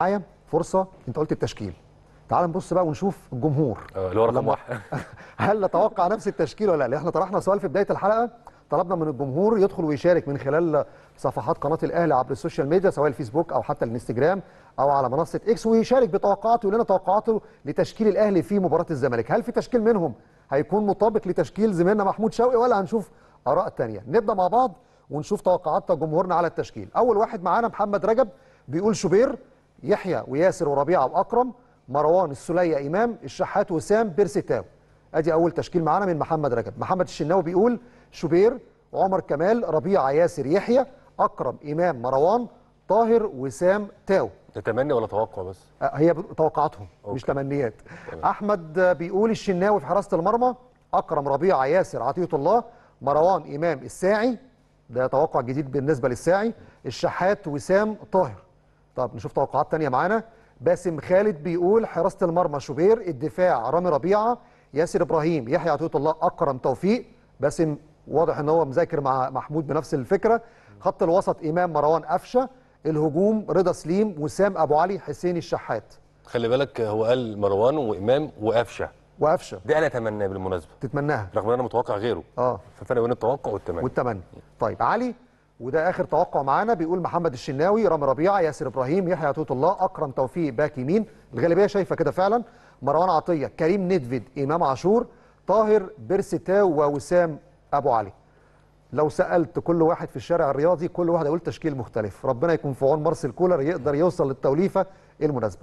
معايا فرصه انت قلت التشكيل تعال نبص بقى ونشوف الجمهور آه، اللي هو رقم واحد هل نتوقع نفس التشكيل ولا لا احنا طرحنا سؤال في بدايه الحلقه طلبنا من الجمهور يدخل ويشارك من خلال صفحات قناه الاهلي عبر السوشيال ميديا سواء الفيسبوك او حتى الانستجرام او على منصه اكس ويشارك بتوقعاته ويقول لنا توقعاته لتشكيل الاهلي في مباراه الزمالك هل في تشكيل منهم هيكون مطابق لتشكيل زميلنا محمود شوقي ولا هنشوف اراء ثانيه نبدا مع بعض ونشوف توقعات جمهورنا على التشكيل اول واحد معانا محمد رجب بيقول شوبير يحيى وياسر وربيعه واكرم مروان السليه امام الشحات وسام بيرسيتاو ادي اول تشكيل معانا من محمد رجب محمد الشناوي بيقول شوبير عمر كمال ربيعه ياسر يحيى اكرم امام مروان طاهر وسام تاو تتمني ولا توقع بس أه، هي توقعاتهم أوكي. مش تمنيات تمام. احمد بيقول الشناوي في حراسه المرمى اكرم ربيعه ياسر عطيه الله مروان امام الساعي ده توقع جديد بالنسبه للساعي الشحات وسام طاهر طب نشوف توقعات تانية معانا باسم خالد بيقول حراسه المرمى شوبير الدفاع رامي ربيعه ياسر ابراهيم يحيى عطيه الله اكرم توفيق باسم واضح ان هو مذاكر مع محمود بنفس الفكره خط الوسط امام مروان قفشه الهجوم رضا سليم وسام ابو علي حسين الشحات خلي بالك هو قال مروان وامام وقفشه وقفشه دي انا اتمناه بالمناسبه تتمناها رغم ان انا متوقع غيره اه ففرق بين التوقع والتمني والتمني طيب علي وده اخر توقع معانا بيقول محمد الشناوي رامي ربيعه ياسر ابراهيم يحيى عطيه الله اكرم توفيق باك يمين الغالبيه شايفه كده فعلا مروان عطيه كريم ندفد امام عاشور طاهر بيرستاو ووسام ابو علي لو سالت كل واحد في الشارع الرياضي كل واحد هيقول تشكيل مختلف ربنا يكون في عون مارسيل كولر يقدر يوصل للتوليفه المناسبه